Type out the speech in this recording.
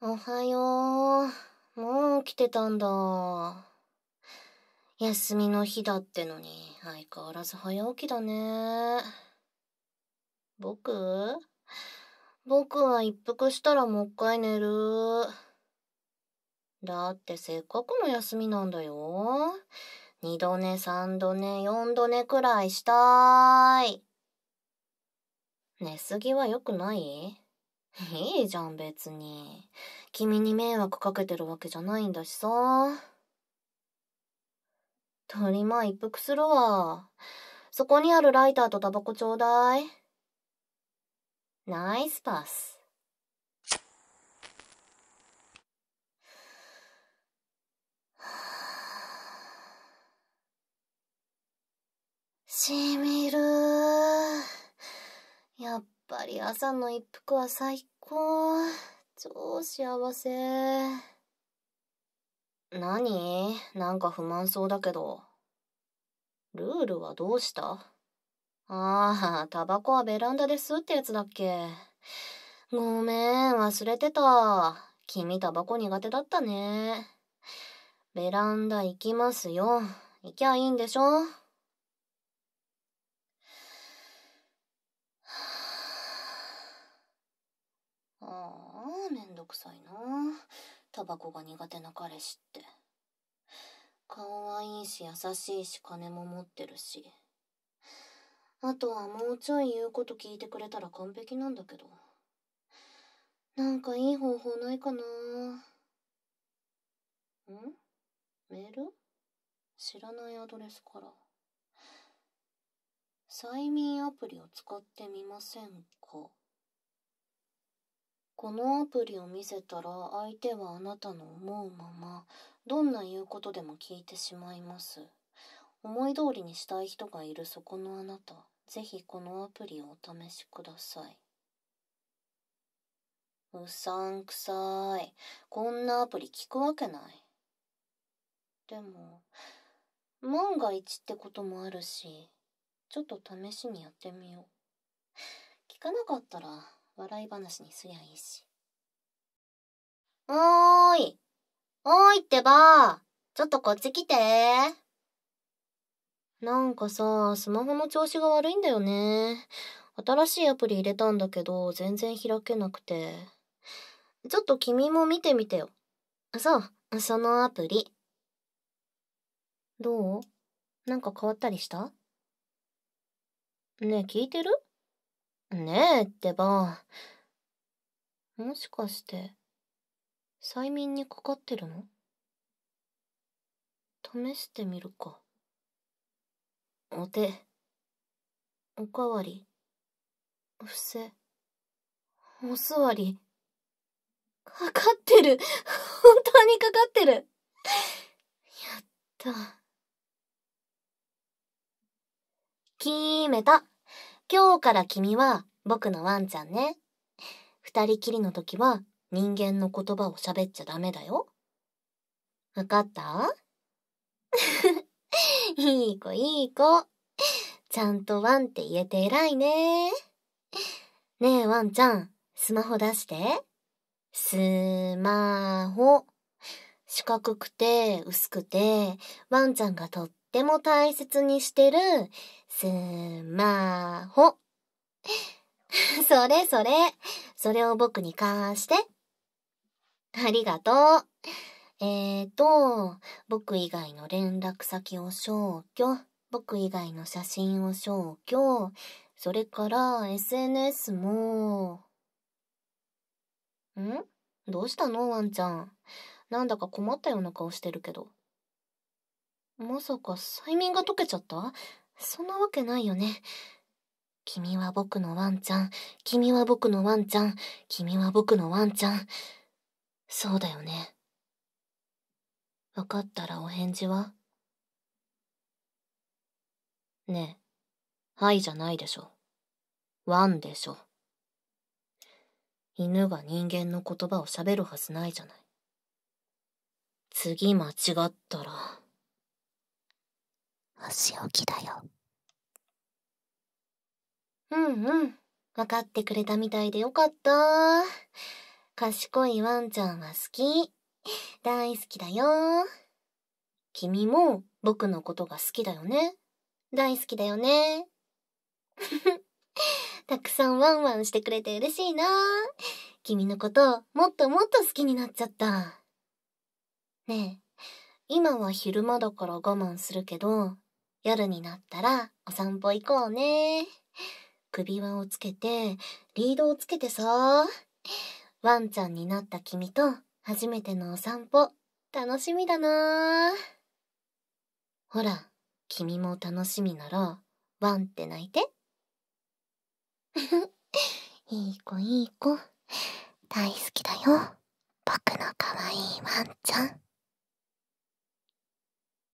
おはよう。もう起きてたんだ。休みの日だってのに、相変わらず早起きだね。僕僕は一服したらもう一回寝る。だってせっかくの休みなんだよ。二度寝、三度寝、四度寝くらいしたい。寝すぎは良くないいいじゃん別に。君に迷惑かけてるわけじゃないんだしさ。り間一服するわ。そこにあるライターとタバコちょうだい。ナイスパス。しみる。ぱり朝の一服は最高。超幸せ。何なんか不満そうだけど。ルールはどうしたああ、タバコはベランダで吸うってやつだっけ。ごめん、忘れてた。君タバコ苦手だったね。ベランダ行きますよ。行きゃいいんでしょめんどくさいなタバコが苦手な彼氏って顔はいいし優しいし金も持ってるしあとはもうちょい言うこと聞いてくれたら完璧なんだけどなんかいい方法ないかなんメール知らないアドレスから催眠アプリを使ってみませんかこのアプリを見せたら相手はあなたの思うままどんな言うことでも聞いてしまいます思い通りにしたい人がいるそこのあなたぜひこのアプリをお試しくださいうさんくさいこんなアプリ聞くわけないでも万が一ってこともあるしちょっと試しにやってみよう聞かなかったら笑い話にすりゃいいし。おーい。おーいってばちょっとこっち来てなんかさ、スマホの調子が悪いんだよね。新しいアプリ入れたんだけど、全然開けなくて。ちょっと君も見てみてよ。そう、そのアプリ。どうなんか変わったりしたねえ、聞いてるねえってば。もしかして、催眠にかかってるの試してみるか。お手、おかわり、伏せ、お座り。かかってる 本当にかかってるやった。決めた今日から君は僕のワンちゃんね。二人きりの時は人間の言葉を喋っちゃダメだよ。わかった いい子いい子。ちゃんとワンって言えて偉いね。ねえワンちゃん、スマホ出して。スマホ。四角くて薄くて、ワンちゃんがとっっても大切にしてるスマホ。それそれ。それを僕に貸して。ありがとう。えーと、僕以外の連絡先を消去。僕以外の写真を消去。それから SNS も。んどうしたのワンちゃん。なんだか困ったような顔してるけど。まさか催眠が解けちゃったそんなわけないよね。君は僕のワンちゃん、君は僕のワンちゃん、君は僕のワンちゃん。そうだよね。分かったらお返事はねえ、はいじゃないでしょ。ワンでしょ。犬が人間の言葉を喋るはずないじゃない。次間違ったら。仕置きだようんうん分かってくれたみたいでよかった賢いワンちゃんは好き大好きだよ君も僕のことが好きだよね大好きだよね たくさんワンワンしてくれて嬉しいな君のこともっともっと好きになっちゃったねえ今は昼間だから我慢するけど夜になったらお散歩行こうね。首輪をつけて、リードをつけてさ。ワンちゃんになった君と初めてのお散歩、楽しみだな。ほら、君も楽しみなら、ワンって泣いて。いい子いい子。大好きだよ。僕の可愛いワンちゃん。